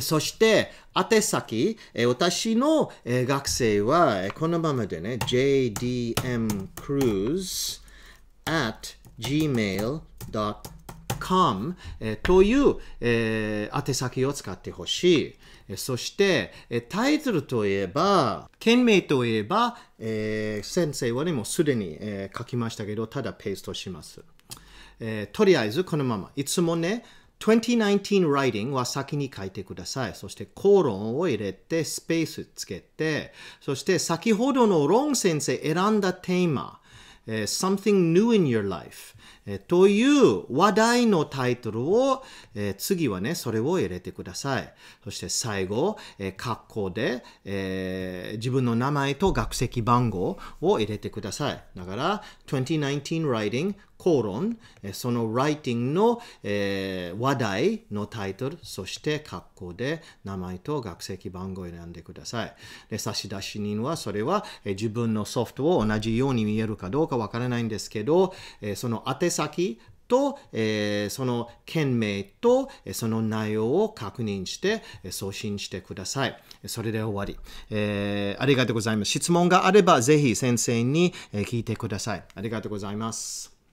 そして、宛先、私の学生は、このままでね、j d m c r u i at gmail.com という宛先を使ってほしい。そして、タイトルといえば、件名といえば、先生はね、もうすでに書きましたけど、ただペーストします。とりあえず、このまま。いつもね、2019 writing は先に書いてください。そしてコロンを入れてスペースつけて、そして先ほどのロン先生選んだテーマ、え Something New in Your Life という話題のタイトルを、え次はね、それを入れてください。そして最後、え格好で、え自分の名前と学籍番号を入れてください。だから、2019 Writing 口論、そのライティングの、えー、話題のタイトル、そして格好で名前と学籍番号を選んでください。で差出人は、それは、え自分のソフトを同じように見えるかどうかわからないんですけど、えその宛先、と、えー、その件名と、その内容を確認して、送信してください。それで終わり、えー、ありがとうございます。質問があれば、ぜひ先生に聞いてください。ありがとうございます。